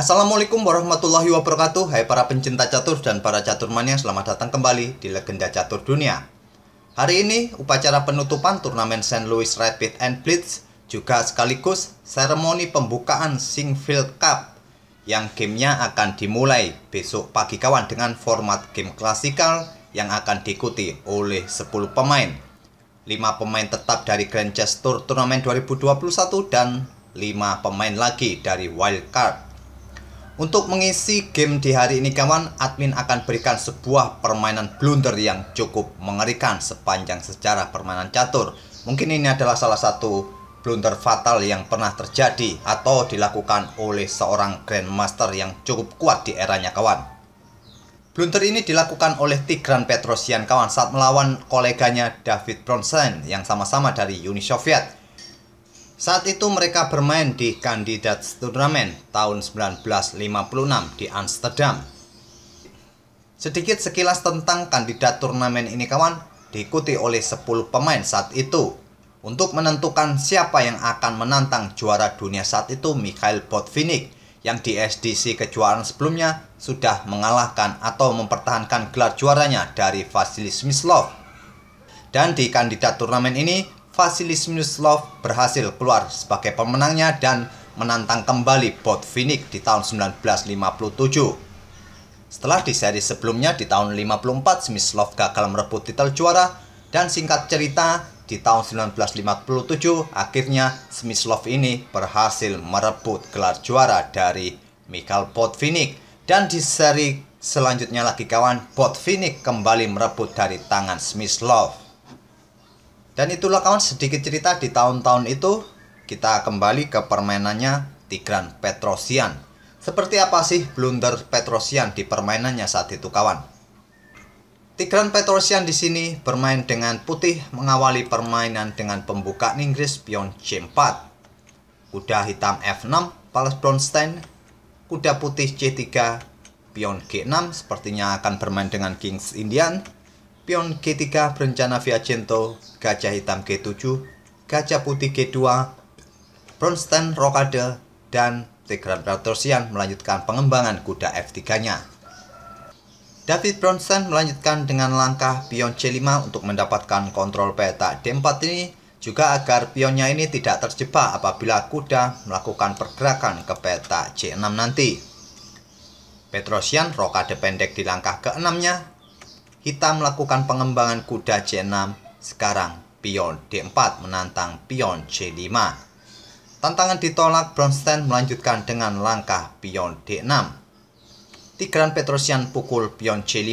Assalamualaikum warahmatullahi wabarakatuh Hai para pencinta catur dan para catur mania Selamat datang kembali di Legenda Catur Dunia Hari ini upacara penutupan turnamen St. Louis Rapid and Blitz Juga sekaligus seremoni pembukaan Singfield Cup Yang gamenya akan dimulai besok pagi kawan Dengan format game klasikal yang akan diikuti oleh 10 pemain 5 pemain tetap dari Grand Chess Tour Turnamen 2021 dan 5 pemain lagi dari Wild Card untuk mengisi game di hari ini kawan, admin akan berikan sebuah permainan blunder yang cukup mengerikan sepanjang sejarah permainan catur. Mungkin ini adalah salah satu blunder fatal yang pernah terjadi atau dilakukan oleh seorang grandmaster yang cukup kuat di eranya kawan. Blunder ini dilakukan oleh Tigran Petrosian, kawan saat melawan koleganya David Bronson yang sama-sama dari Uni Soviet saat itu mereka bermain di kandidat Turnamen tahun 1956 di Amsterdam. Sedikit sekilas tentang kandidat turnamen ini kawan, diikuti oleh 10 pemain saat itu. Untuk menentukan siapa yang akan menantang juara dunia saat itu Mikhail Botvinnik yang di SDC kejuaraan sebelumnya sudah mengalahkan atau mempertahankan gelar juaranya dari Vasily Smyslov. Dan di kandidat turnamen ini, Vasilis Miluslov berhasil keluar sebagai pemenangnya dan menantang kembali Botvinnik di tahun 1957. Setelah di seri sebelumnya di tahun 54 Smyslov gagal merebut titel juara dan singkat cerita di tahun 1957 akhirnya Smyslov ini berhasil merebut gelar juara dari Mikhail Botvinnik dan di seri selanjutnya lagi kawan Botvinnik kembali merebut dari tangan Smyslov. Dan itulah kawan sedikit cerita di tahun-tahun itu kita kembali ke permainannya Tigran Petrosian. Seperti apa sih blunder Petrosian di permainannya saat itu kawan? Tigran Petrosian di sini bermain dengan putih mengawali permainan dengan pembukaan Inggris pion C4. Kuda hitam F6, Palas Bronstein, kuda putih C3, pion G6 sepertinya akan bermain dengan Kings Indian, pion G3 berencana via Viacento, gajah hitam G7, gajah putih G2, Bronstein Rokade, dan Tigran Petrosian melanjutkan pengembangan kuda F3-nya. David Bronstein melanjutkan dengan langkah pion C5 untuk mendapatkan kontrol peta D4 ini juga agar pionnya ini tidak terjebak apabila kuda melakukan pergerakan ke peta C6 nanti. Petrosian rokade pendek di langkah ke-6-nya kita melakukan pengembangan kuda C6, sekarang pion D4 menantang pion C5. Tantangan ditolak, Bronstein melanjutkan dengan langkah pion D6. Tigran Petrosian pukul pion C5,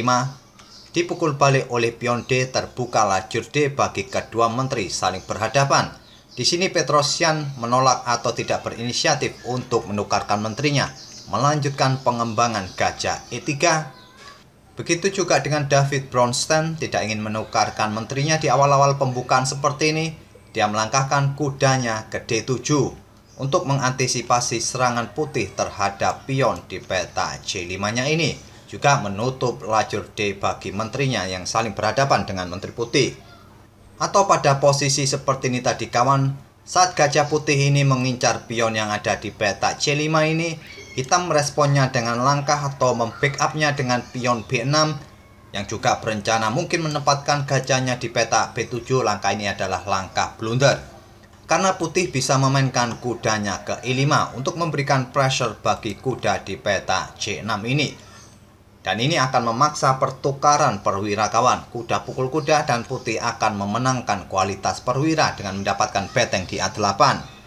dipukul balik oleh pion D terbuka lajur D bagi kedua menteri saling berhadapan. Di sini Petrosian menolak atau tidak berinisiatif untuk menukarkan menterinya, melanjutkan pengembangan gajah E3 Begitu juga dengan David Bronstein tidak ingin menukarkan menterinya di awal-awal pembukaan seperti ini, dia melangkahkan kudanya ke D7 untuk mengantisipasi serangan putih terhadap pion di peta C5-nya ini, juga menutup lajur D bagi menterinya yang saling berhadapan dengan menteri putih. Atau pada posisi seperti ini tadi kawan, saat gajah putih ini mengincar pion yang ada di peta C5 ini, kita meresponnya dengan langkah atau membackupnya dengan pion B6 yang juga berencana mungkin menempatkan gajahnya di peta B7 langkah ini adalah langkah blunder karena putih bisa memainkan kudanya ke E5 untuk memberikan pressure bagi kuda di peta C6 ini dan ini akan memaksa pertukaran perwira kawan kuda pukul kuda dan putih akan memenangkan kualitas perwira dengan mendapatkan beteng di A8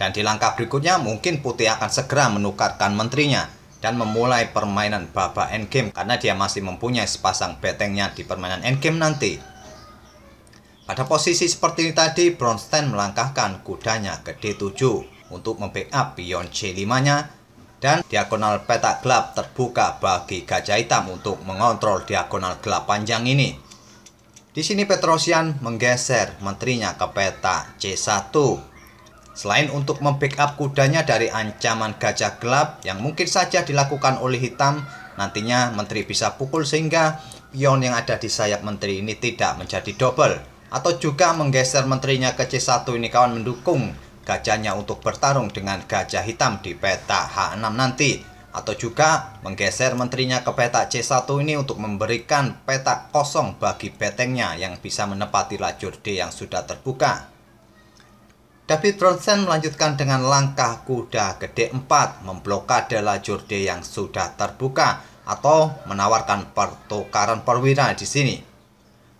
dan di langkah berikutnya mungkin Putih akan segera menukarkan menterinya dan memulai permainan babak endgame karena dia masih mempunyai sepasang betengnya di permainan endgame nanti. Pada posisi seperti ini tadi, Bronstein melangkahkan kudanya ke D7 untuk membackup pion C5-nya dan diagonal petak gelap terbuka bagi gajah hitam untuk mengontrol diagonal gelap panjang ini. Di sini Petrosian menggeser menterinya ke peta C1 Selain untuk membackup kudanya dari ancaman gajah gelap yang mungkin saja dilakukan oleh hitam, nantinya menteri bisa pukul sehingga pion yang ada di sayap menteri ini tidak menjadi double. Atau juga menggeser menterinya ke C1 ini kawan mendukung gajahnya untuk bertarung dengan gajah hitam di peta H6 nanti. Atau juga menggeser menterinya ke peta C1 ini untuk memberikan peta kosong bagi petengnya yang bisa menepati lajur D yang sudah terbuka. David Ronsen melanjutkan dengan langkah kuda gede 4 memblokade lajur D yang sudah terbuka atau menawarkan pertukaran perwira di sini.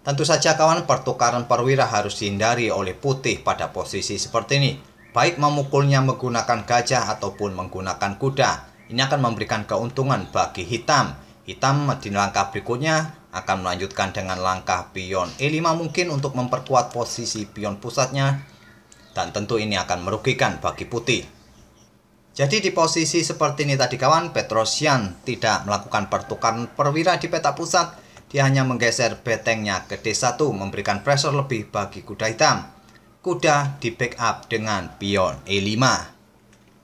Tentu saja kawan pertukaran perwira harus dihindari oleh putih pada posisi seperti ini. Baik memukulnya menggunakan gajah ataupun menggunakan kuda. Ini akan memberikan keuntungan bagi hitam. Hitam di langkah berikutnya akan melanjutkan dengan langkah pion E5 mungkin untuk memperkuat posisi pion pusatnya dan tentu ini akan merugikan bagi putih. Jadi di posisi seperti ini tadi kawan, Petrosian tidak melakukan pertukaran perwira di peta pusat, dia hanya menggeser betengnya ke D1 memberikan pressure lebih bagi kuda hitam. Kuda di backup dengan pion E5.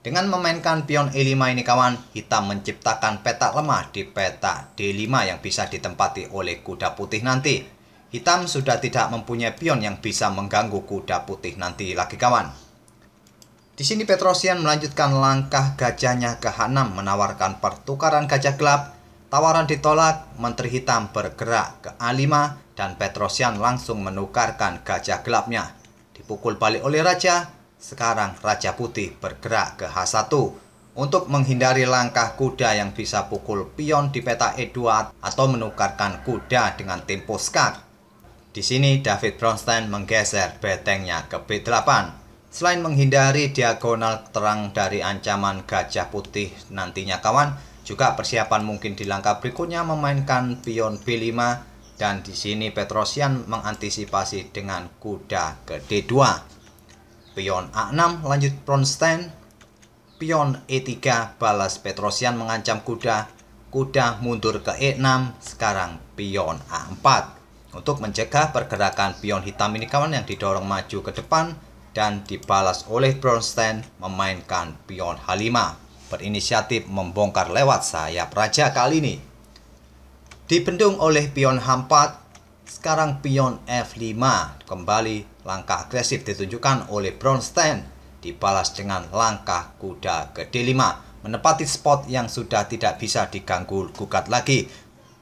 Dengan memainkan pion E5 ini kawan, hitam menciptakan peta lemah di peta D5 yang bisa ditempati oleh kuda putih nanti Hitam sudah tidak mempunyai pion yang bisa mengganggu kuda putih nanti lagi kawan. Di sini Petrosian melanjutkan langkah gajahnya ke H6 menawarkan pertukaran gajah gelap. Tawaran ditolak, Menteri Hitam bergerak ke A5 dan Petrosian langsung menukarkan gajah gelapnya. Dipukul balik oleh Raja, sekarang Raja Putih bergerak ke H1 untuk menghindari langkah kuda yang bisa pukul pion di peta E2 atau menukarkan kuda dengan tempo skak. Di sini David Bronstein menggeser betengnya ke B8. Selain menghindari diagonal terang dari ancaman gajah putih nantinya kawan, juga persiapan mungkin di langkah berikutnya memainkan pion B5 dan di sini Petrosian mengantisipasi dengan kuda ke D2. Pion A6 lanjut Bronstein, pion E3 balas Petrosian mengancam kuda, kuda mundur ke E6, sekarang pion A4 untuk mencegah pergerakan pion hitam ini kawan yang didorong maju ke depan dan dibalas oleh Bronstein memainkan pion H5 berinisiatif membongkar lewat sayap raja kali ini. Dibendung oleh pion H4, sekarang pion F5 kembali langkah agresif ditunjukkan oleh Bronstein dibalas dengan langkah kuda ke D5 menepati spot yang sudah tidak bisa diganggu gugat lagi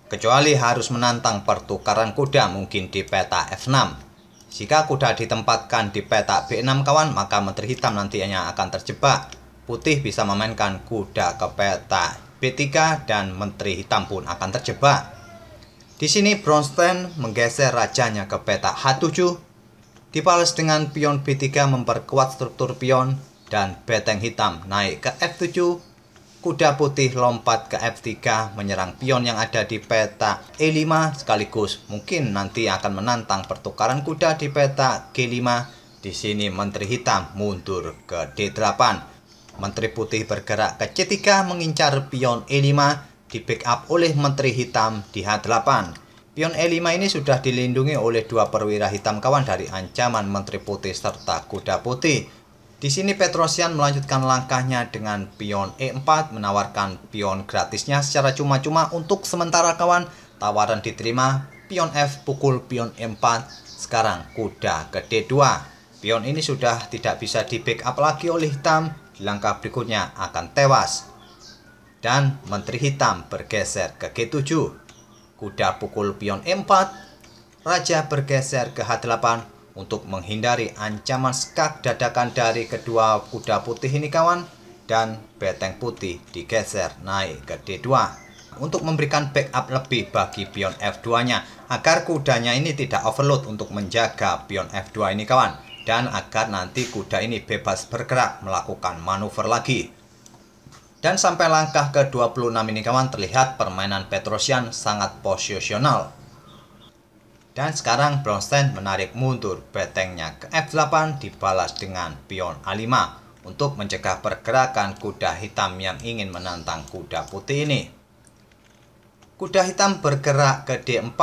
kecuali harus menantang pertukaran kuda mungkin di peta F6. Jika kuda ditempatkan di peta B6 kawan, maka menteri hitam nantinya akan terjebak. Putih bisa memainkan kuda ke peta B3 dan menteri hitam pun akan terjebak. Di sini Bronstein menggeser rajanya ke peta H7, dibalas dengan pion B3 memperkuat struktur pion, dan beteng hitam naik ke F7 kuda putih lompat ke F3 menyerang pion yang ada di peta E5 sekaligus mungkin nanti akan menantang pertukaran kuda di peta G5. Di sini menteri hitam mundur ke D8. Menteri putih bergerak ke C3 mengincar pion E5 di backup oleh menteri hitam di H8. Pion E5 ini sudah dilindungi oleh dua perwira hitam kawan dari ancaman menteri putih serta kuda putih. Di sini Petrosian melanjutkan langkahnya dengan pion E4 menawarkan pion gratisnya secara cuma-cuma untuk sementara kawan. Tawaran diterima, pion F pukul pion E4, sekarang kuda ke D2. Pion ini sudah tidak bisa di backup lagi oleh hitam, di langkah berikutnya akan tewas. Dan menteri hitam bergeser ke G7. Kuda pukul pion E4, raja bergeser ke H8 untuk menghindari ancaman skak dadakan dari kedua kuda putih ini kawan dan beteng putih digeser naik ke D2 untuk memberikan backup lebih bagi pion F2 nya agar kudanya ini tidak overload untuk menjaga pion F2 ini kawan dan agar nanti kuda ini bebas bergerak melakukan manuver lagi dan sampai langkah ke-26 ini kawan terlihat permainan Petrosian sangat posisional dan sekarang Bronstein menarik mundur betengnya ke F8 dibalas dengan pion A5 untuk mencegah pergerakan kuda hitam yang ingin menantang kuda putih ini. Kuda hitam bergerak ke D4,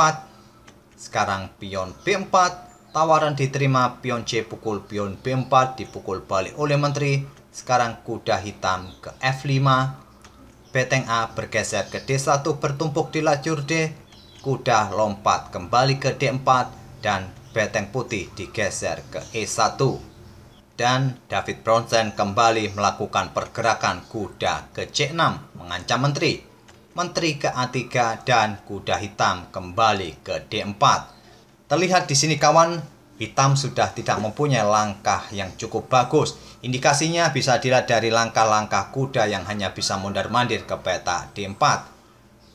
sekarang pion B4, tawaran diterima pion C pukul pion B4 dipukul balik oleh menteri, sekarang kuda hitam ke F5, beteng A bergeser ke D1 bertumpuk di lajur D, kuda lompat kembali ke D4 dan beteng putih digeser ke E1. Dan David Bronson kembali melakukan pergerakan kuda ke C6 mengancam menteri. Menteri ke A3 dan kuda hitam kembali ke D4. Terlihat di sini kawan, hitam sudah tidak mempunyai langkah yang cukup bagus. Indikasinya bisa dilihat dari langkah-langkah kuda yang hanya bisa mundar mandir ke peta D4.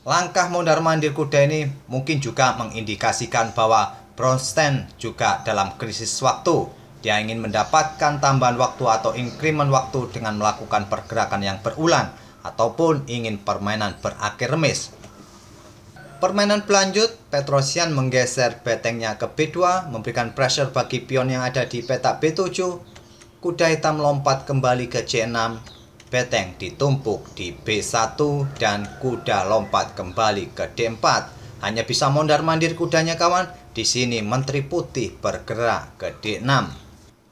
Langkah mondar-mandir kuda ini mungkin juga mengindikasikan bahwa Bronstein juga dalam krisis waktu. Dia ingin mendapatkan tambahan waktu atau increment waktu dengan melakukan pergerakan yang berulang ataupun ingin permainan berakhir remis. Permainan berlanjut, Petrosian menggeser betengnya ke B2, memberikan pressure bagi pion yang ada di peta B7. Kuda hitam lompat kembali ke C6 Beteng ditumpuk di B1 dan kuda lompat kembali ke D4. Hanya bisa mondar-mandir kudanya kawan. Di sini Menteri Putih bergerak ke D6.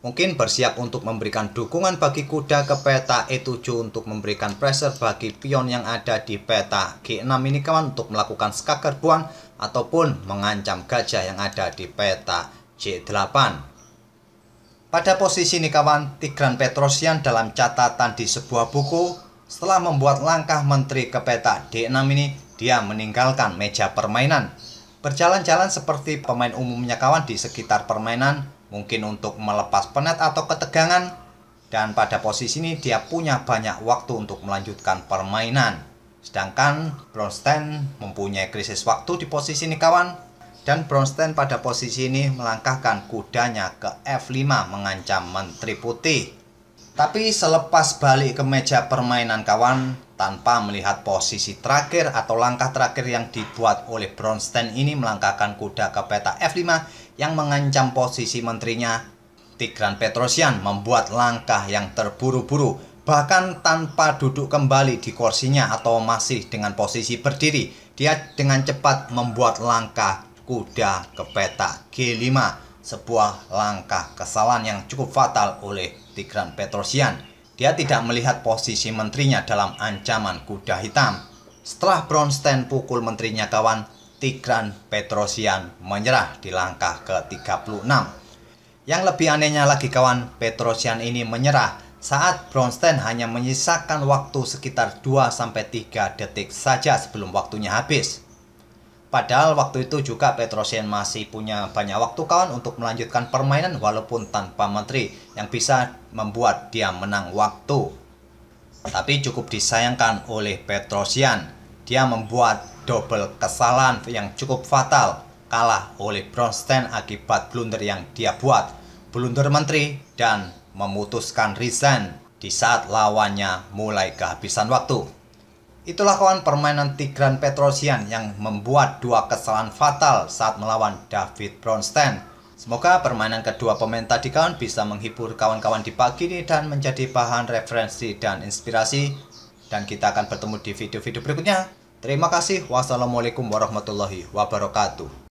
Mungkin bersiap untuk memberikan dukungan bagi kuda ke peta E7 untuk memberikan pressure bagi pion yang ada di peta G6 ini kawan untuk melakukan skak ataupun mengancam gajah yang ada di peta c 8 pada posisi ini kawan Tigran Petrosian dalam catatan di sebuah buku setelah membuat langkah menteri ke peta D6 ini dia meninggalkan meja permainan. Berjalan-jalan seperti pemain umumnya kawan di sekitar permainan mungkin untuk melepas penat atau ketegangan dan pada posisi ini dia punya banyak waktu untuk melanjutkan permainan. Sedangkan Bronstein mempunyai krisis waktu di posisi ini kawan dan Bronstein pada posisi ini melangkahkan kudanya ke F5 mengancam Menteri Putih. Tapi selepas balik ke meja permainan kawan, tanpa melihat posisi terakhir atau langkah terakhir yang dibuat oleh Bronstein ini melangkahkan kuda ke peta F5 yang mengancam posisi menterinya, Tigran Petrosian membuat langkah yang terburu-buru bahkan tanpa duduk kembali di kursinya atau masih dengan posisi berdiri, dia dengan cepat membuat langkah kuda ke peta G5, sebuah langkah kesalahan yang cukup fatal oleh Tigran Petrosian. Dia tidak melihat posisi menterinya dalam ancaman kuda hitam. Setelah Bronstein pukul menterinya kawan, Tigran Petrosian menyerah di langkah ke-36. Yang lebih anehnya lagi kawan, Petrosian ini menyerah saat Bronstein hanya menyisakan waktu sekitar 2-3 detik saja sebelum waktunya habis. Padahal waktu itu juga Petrosian masih punya banyak waktu kawan untuk melanjutkan permainan walaupun tanpa menteri yang bisa membuat dia menang waktu. Tapi cukup disayangkan oleh Petrosian. Dia membuat double kesalahan yang cukup fatal kalah oleh Bronstein akibat blunder yang dia buat, blunder menteri dan memutuskan resign di saat lawannya mulai kehabisan waktu. Itulah kawan permainan Tigran Petrosian yang membuat dua kesalahan fatal saat melawan David Bronstein. Semoga permainan kedua pemain tadi kawan bisa menghibur kawan-kawan di pagi ini dan menjadi bahan referensi dan inspirasi. Dan kita akan bertemu di video-video berikutnya. Terima kasih. Wassalamualaikum warahmatullahi wabarakatuh.